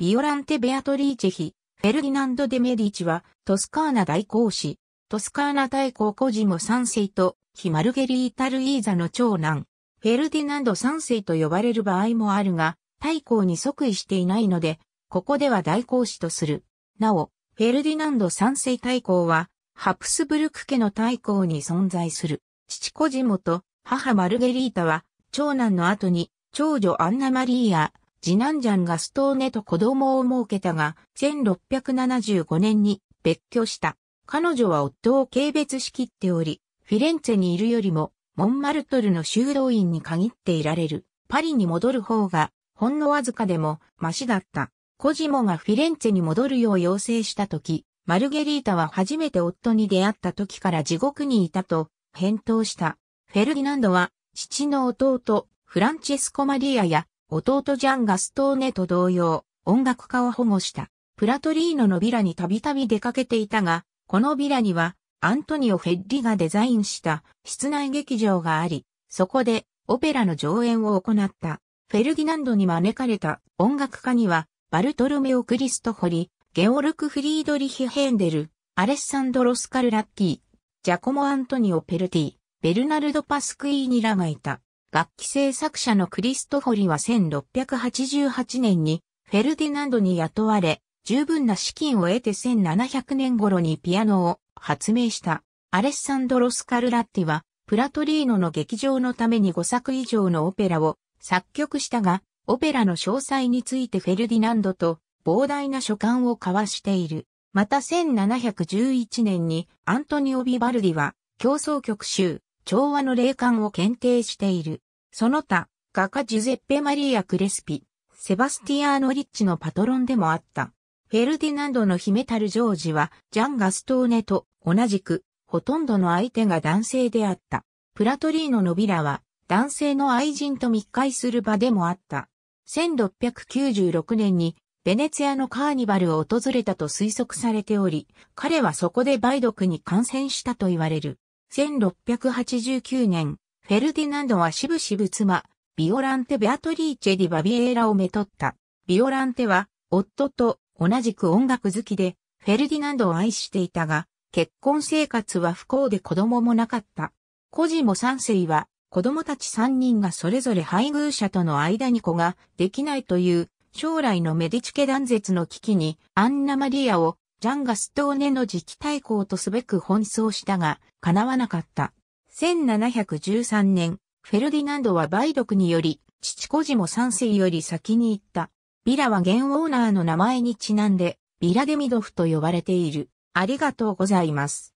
ビオランテ・ベアトリーチェヒ、フェルディナンド・デ・メディチは、トスカーナ大公子、トスカーナ大公コジモ三世と、ヒマルゲリータ・ルイーザの長男、フェルディナンド三世と呼ばれる場合もあるが、大公に即位していないので、ここでは大公子とする。なお、フェルディナンド三世大公は、ハプスブルク家の大公に存在する。父コジモと母マルゲリータは、長男の後に、長女アンナマリーア、次男ジャンガストーネと子供を設けたが、1675年に別居した。彼女は夫を軽蔑しきっており、フィレンツェにいるよりも、モンマルトルの修道院に限っていられる。パリに戻る方が、ほんのわずかでも、マシだった。コジモがフィレンツェに戻るよう要請した時、マルゲリータは初めて夫に出会った時から地獄にいたと、返答した。フェルディナンドは、父の弟、フランチェスコ・マリアや、弟ジャン・ガストーネと同様、音楽家を保護した。プラトリーノのビラにたびたび出かけていたが、このビラには、アントニオ・フェッリがデザインした室内劇場があり、そこでオペラの上演を行った。フェルギナンドに招かれた音楽家には、バルトルメオ・クリストホリ、ゲオルク・フリードリヒ・ヘンデル、アレッサンドロ・スカルラッキー、ジャコモ・アントニオ・ペルティ、ベルナルド・パスクイーニらがいた。楽器製作者のクリストフォリは1688年にフェルディナンドに雇われ、十分な資金を得て1700年頃にピアノを発明したアレッサンドロ・スカルラッティはプラトリーノの劇場のために5作以上のオペラを作曲したが、オペラの詳細についてフェルディナンドと膨大な書簡を交わしている。また1711年にアントニオ・ビバルディは競争曲集調和の霊感を検定している。その他、画家ジュゼッペ・マリア・クレスピ、セバスティアーノ・リッチのパトロンでもあった。フェルディナンドのヒメタル・ジョージは、ジャン・ガストーネと同じく、ほとんどの相手が男性であった。プラトリーノのビラは、男性の愛人と密会する場でもあった。1696年に、ベネツィアのカーニバルを訪れたと推測されており、彼はそこで梅毒に感染したと言われる。1689年、フェルディナンドはしぶしぶ妻、ビオランテ・ベアトリーチェ・ディ・バビエーラをめとった。ビオランテは、夫と同じく音楽好きで、フェルディナンドを愛していたが、結婚生活は不幸で子供もなかった。コジモ三世は、子供たち三人がそれぞれ配偶者との間に子ができないという、将来のメディチケ断絶の危機に、アンナ・マリアをジャンガストーネの時期対抗とすべく奔走したが、叶わなかった。1713年、フェルディナンドは梅毒により、父子も三世より先に行った。ビラは現オーナーの名前にちなんで、ビラデミドフと呼ばれている。ありがとうございます。